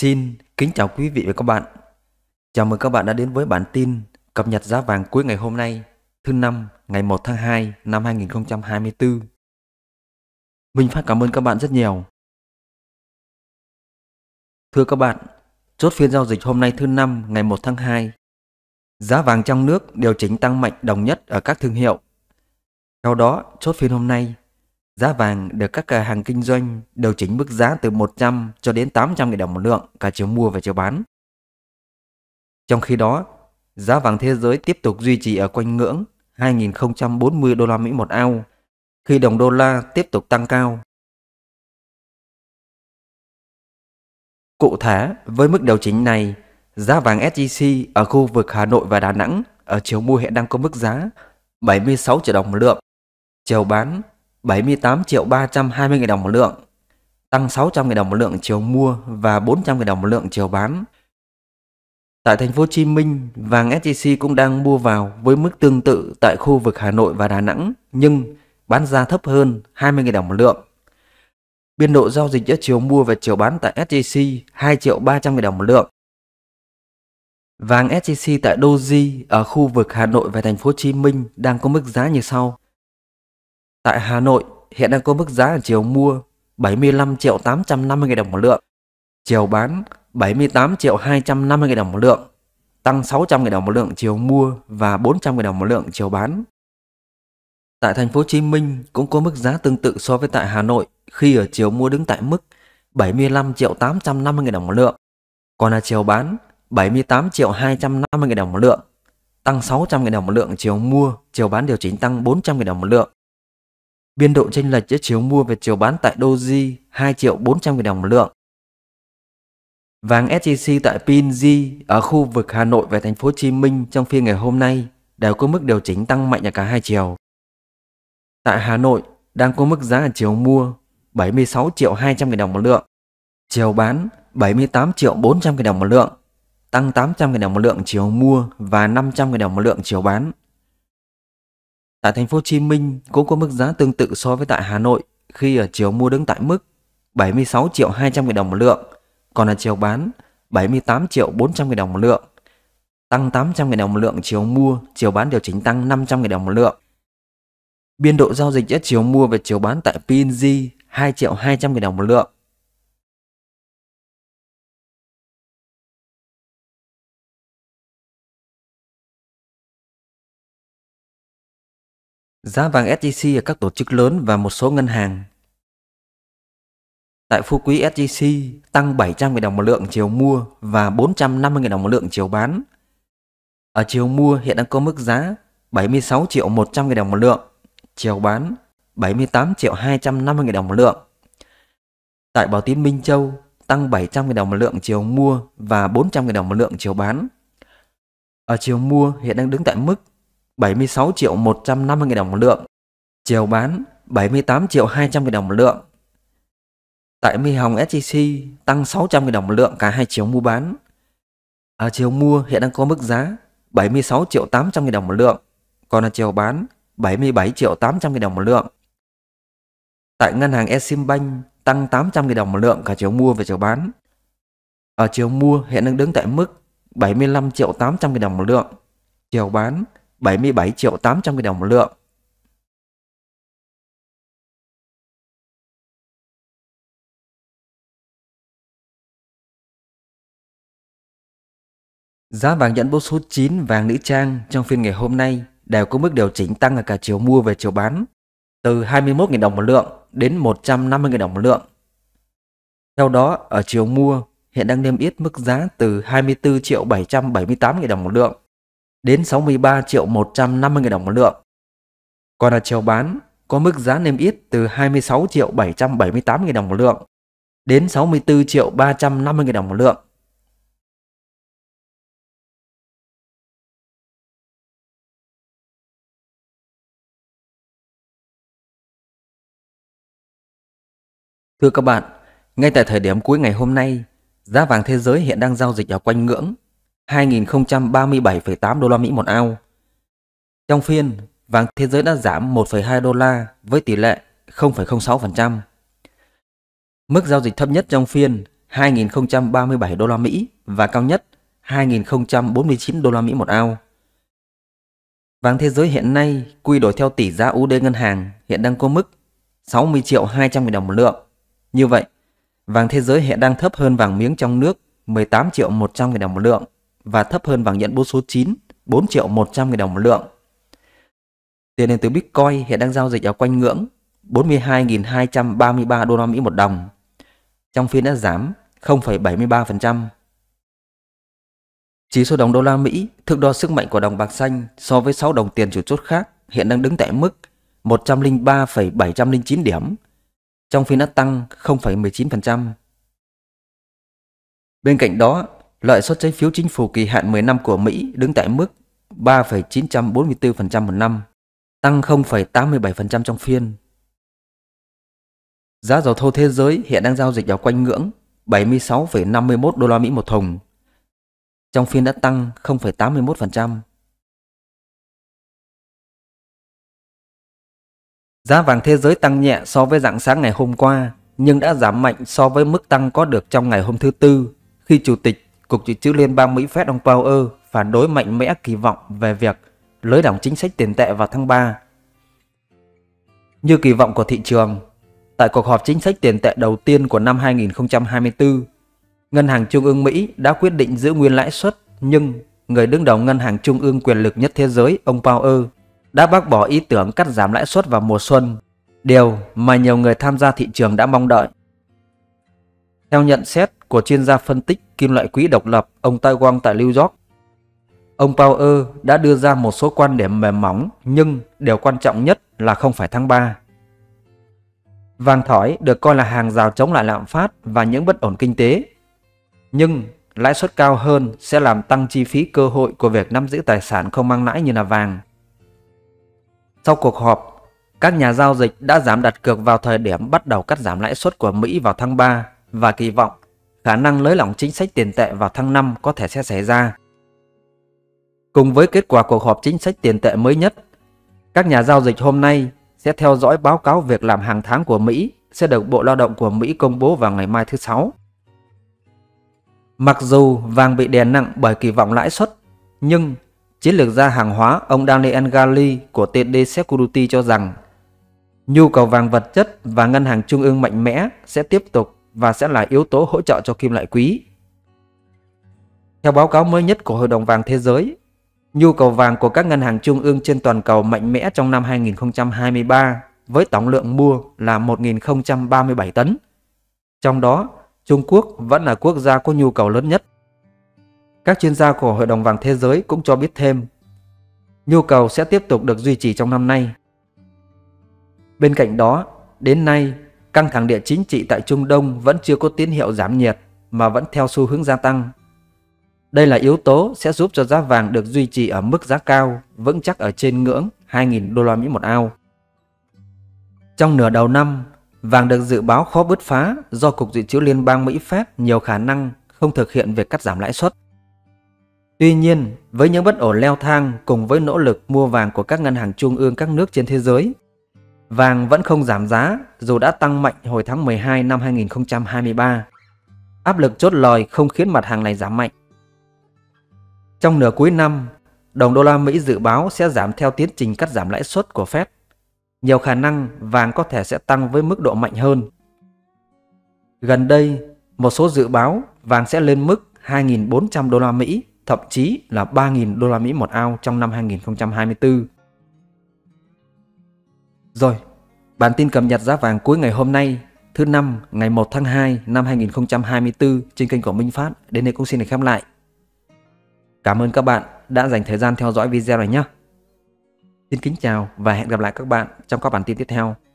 Xin kính chào quý vị và các bạn. Chào mừng các bạn đã đến với bản tin cập nhật giá vàng cuối ngày hôm nay, thứ năm, ngày 1 tháng 2 năm 2024. Mình phát cảm ơn các bạn rất nhiều. Thưa các bạn, chốt phiên giao dịch hôm nay thứ năm, ngày 1 tháng 2. Giá vàng trong nước điều chỉnh tăng mạnh đồng nhất ở các thương hiệu. Theo đó, chốt phiên hôm nay, Giá vàng được các cửa hàng kinh doanh điều chỉnh mức giá từ 100 cho đến 800 nghìn đồng một lượng cả chiều mua và chiều bán. Trong khi đó, giá vàng thế giới tiếp tục duy trì ở quanh ngưỡng 2040 đô la Mỹ một ao, khi đồng đô la tiếp tục tăng cao. Cụ thể, với mức điều chỉnh này, giá vàng SJC ở khu vực Hà Nội và Đà Nẵng ở chiều mua hiện đang có mức giá 76 triệu đồng một lượng, chiều bán 78 triệu 320 000 đồng một lượng, tăng 600 000 đồng một lượng chiều mua và 400 000 đồng một lượng chiều bán. Tại thành phố Hồ Chí Minh, vàng SJC cũng đang mua vào với mức tương tự tại khu vực Hà Nội và Đà Nẵng, nhưng bán ra thấp hơn 20.000 đồng một lượng. Biên độ giao dịch giữa chiều mua và chiều bán tại SJC 2 triệu 300 000 đồng một lượng. Vàng SJC tại Doji ở khu vực Hà Nội và thành phố Hồ Chí Minh đang có mức giá như sau: tại Hà Nội hiện đang có mức giá ở chiều mua 75 triệu 850 000 đồng một lượng, chiều bán 78 triệu 250 000 đồng một lượng, tăng 600 000 đồng một lượng chiều mua và 400 000 đồng một lượng chiều bán. Tại thành phố Hồ Chí Minh cũng có mức giá tương tự so với tại Hà Nội khi ở chiều mua đứng tại mức 75 triệu 850 000 đồng một lượng, còn là chiều bán 78 triệu 250 000 đồng một lượng, tăng 600 000 đồng một lượng chiều mua, chiều bán điều chỉnh tăng 400 000 đồng một lượng biên độ chênh lệch giữa chiều mua và chiều bán tại Doji 2 triệu 400 000 đồng một lượng. Vàng SJC tại PNG ở khu vực Hà Nội và thành phố Hồ Chí Minh trong phiên ngày hôm nay đều có mức điều chỉnh tăng mạnh ở cả hai chiều. Tại Hà Nội đang có mức giá ở chiều mua 76 triệu 200 000 đồng một lượng, chiều bán 78 triệu 400 000 đồng một lượng, tăng 800 000 đồng một lượng chiều mua và 500 000 đồng một lượng chiều bán. Tại thành phố Hồ Chí Minh cũng có mức giá tương tự so với tại Hà Nội khi ở chiều mua đứng tại mức 76 triệu 200 000 đồng một lượng, còn ở chiều bán 78 triệu 400 000 đồng một lượng. Tăng 800 000 đồng một lượng chiều mua, chiều bán điều chỉnh tăng 500 000 đồng một lượng. Biên độ giao dịch giữa chiều mua và chiều bán tại PNG 2 triệu 200 000 đồng một lượng. Giá vàng SJC ở các tổ chức lớn và một số ngân hàng. Tại phú quý SJC tăng 700.000 đồng một lượng chiều mua và 450.000 đồng một lượng chiều bán. Ở chiều mua hiện đang có mức giá 76 triệu 100 000 đồng một lượng, chiều bán 78 triệu 250 000 đồng một lượng. Tại Bảo Tín Minh Châu tăng 700 000 đồng một lượng chiều mua và 400 000 đồng một lượng chiều bán. Ở chiều mua hiện đang đứng tại mức 76 triệu 150 000 đồng một lượng, chiều bán 78 triệu 200 000 đồng một lượng. Tại Mi Hồng SJC tăng 600 000 đồng một lượng cả hai chiều mua bán. Ở chiều mua hiện đang có mức giá 76 triệu 800 000 đồng một lượng, còn là chiều bán 77 triệu 800 000 đồng một lượng. Tại ngân hàng Eximbank tăng 800 000 đồng một lượng cả chiều mua và chiều bán. Ở chiều mua hiện đang đứng tại mức 75 triệu 800 000 đồng một lượng, chiều bán 77 triệu 800 nghìn đồng một lượng. Giá vàng nhẫn bốt số 9 vàng nữ trang trong phiên ngày hôm nay đều có mức điều chỉnh tăng ở cả chiều mua về chiều bán từ 21.000 đồng một lượng đến 150.000 đồng một lượng. Theo đó, ở chiều mua hiện đang niêm yết mức giá từ 24 triệu 778 000 đồng một lượng đến 63 triệu 150 000 đồng một lượng. Còn ở chiều bán, có mức giá niêm yết từ 26 triệu 778 000 đồng một lượng đến 64 triệu 350 000 đồng một lượng. Thưa các bạn, ngay tại thời điểm cuối ngày hôm nay, giá vàng thế giới hiện đang giao dịch ở quanh ngưỡng 2.037,8 đô la Mỹ một ao. Trong phiên, vàng thế giới đã giảm 1,2 đô la với tỷ lệ 0,06%. Mức giao dịch thấp nhất trong phiên 2.037 đô la Mỹ và cao nhất 2.049 đô la Mỹ một ao. Vàng thế giới hiện nay quy đổi theo tỷ giá USD ngân hàng hiện đang có mức 60 triệu 200 000 đồng một lượng. Như vậy, vàng thế giới hiện đang thấp hơn vàng miếng trong nước 18 triệu 100 000 đồng một lượng và thấp hơn vàng nhẫn bốn số 9, 4 triệu 100 nghìn đồng một lượng. Tiền đến từ Bitcoin hiện đang giao dịch ở quanh ngưỡng 42.233 đô la Mỹ một đồng. Trong phiên đã giảm 0,73%. Chỉ số đồng đô la Mỹ thước đo sức mạnh của đồng bạc xanh so với 6 đồng tiền chủ chốt khác hiện đang đứng tại mức 103,709 điểm. Trong phiên đã tăng 0,19%. Bên cạnh đó, Lợi suất trái phiếu chính phủ kỳ hạn 10 năm của Mỹ đứng tại mức 3,944% một năm, tăng 0,87% trong phiên. Giá dầu thô thế giới hiện đang giao dịch vào quanh ngưỡng 76,51 đô la Mỹ một thùng. Trong phiên đã tăng 0,81%. Giá vàng thế giới tăng nhẹ so với dạng sáng ngày hôm qua, nhưng đã giảm mạnh so với mức tăng có được trong ngày hôm thứ Tư khi Chủ tịch Cục Dự trữ Liên bang Mỹ Fed ông Powell phản đối mạnh mẽ kỳ vọng về việc nới lỏng chính sách tiền tệ vào tháng 3. Như kỳ vọng của thị trường, tại cuộc họp chính sách tiền tệ đầu tiên của năm 2024, Ngân hàng Trung ương Mỹ đã quyết định giữ nguyên lãi suất nhưng người đứng đầu Ngân hàng Trung ương quyền lực nhất thế giới, ông Powell, đã bác bỏ ý tưởng cắt giảm lãi suất vào mùa xuân, điều mà nhiều người tham gia thị trường đã mong đợi. Theo nhận xét, của chuyên gia phân tích kim loại quý độc lập ông Tai Wang tại New York. Ông Power đã đưa ra một số quan điểm mềm mỏng nhưng điều quan trọng nhất là không phải tháng 3. Vàng thỏi được coi là hàng rào chống lại lạm phát và những bất ổn kinh tế. Nhưng lãi suất cao hơn sẽ làm tăng chi phí cơ hội của việc nắm giữ tài sản không mang lãi như là vàng. Sau cuộc họp, các nhà giao dịch đã giảm đặt cược vào thời điểm bắt đầu cắt giảm lãi suất của Mỹ vào tháng 3 và kỳ vọng khả năng nới lỏng chính sách tiền tệ vào tháng 5 có thể sẽ xảy ra. Cùng với kết quả cuộc họp chính sách tiền tệ mới nhất, các nhà giao dịch hôm nay sẽ theo dõi báo cáo việc làm hàng tháng của Mỹ sẽ được Bộ Lao động của Mỹ công bố vào ngày mai thứ Sáu. Mặc dù vàng bị đè nặng bởi kỳ vọng lãi suất, nhưng chiến lược gia hàng hóa ông Daniel Galli của TD Security cho rằng nhu cầu vàng vật chất và ngân hàng trung ương mạnh mẽ sẽ tiếp tục và sẽ là yếu tố hỗ trợ cho kim loại quý. Theo báo cáo mới nhất của Hội đồng vàng thế giới, nhu cầu vàng của các ngân hàng trung ương trên toàn cầu mạnh mẽ trong năm 2023 với tổng lượng mua là 1.037 tấn. Trong đó, Trung Quốc vẫn là quốc gia có nhu cầu lớn nhất. Các chuyên gia của Hội đồng vàng thế giới cũng cho biết thêm, nhu cầu sẽ tiếp tục được duy trì trong năm nay. Bên cạnh đó, đến nay căng thẳng địa chính trị tại Trung Đông vẫn chưa có tín hiệu giảm nhiệt mà vẫn theo xu hướng gia tăng. Đây là yếu tố sẽ giúp cho giá vàng được duy trì ở mức giá cao, vững chắc ở trên ngưỡng 2.000 đô la Mỹ một ao. Trong nửa đầu năm, vàng được dự báo khó bứt phá do Cục Dự trữ Liên bang Mỹ Fed nhiều khả năng không thực hiện việc cắt giảm lãi suất. Tuy nhiên, với những bất ổn leo thang cùng với nỗ lực mua vàng của các ngân hàng trung ương các nước trên thế giới Vàng vẫn không giảm giá dù đã tăng mạnh hồi tháng 12 năm 2023. Áp lực chốt lời không khiến mặt hàng này giảm mạnh. Trong nửa cuối năm, đồng đô la Mỹ dự báo sẽ giảm theo tiến trình cắt giảm lãi suất của Fed. Nhiều khả năng vàng có thể sẽ tăng với mức độ mạnh hơn. Gần đây, một số dự báo vàng sẽ lên mức 2.400 đô la Mỹ, thậm chí là 3.000 đô la Mỹ một ao trong năm 2024. Rồi, bản tin cập nhật giá vàng cuối ngày hôm nay thứ năm ngày 1 tháng 2 năm 2024 trên kênh của Minh Phát đến đây cũng xin được khép lại. Cảm ơn các bạn đã dành thời gian theo dõi video này nhé. Xin kính chào và hẹn gặp lại các bạn trong các bản tin tiếp theo.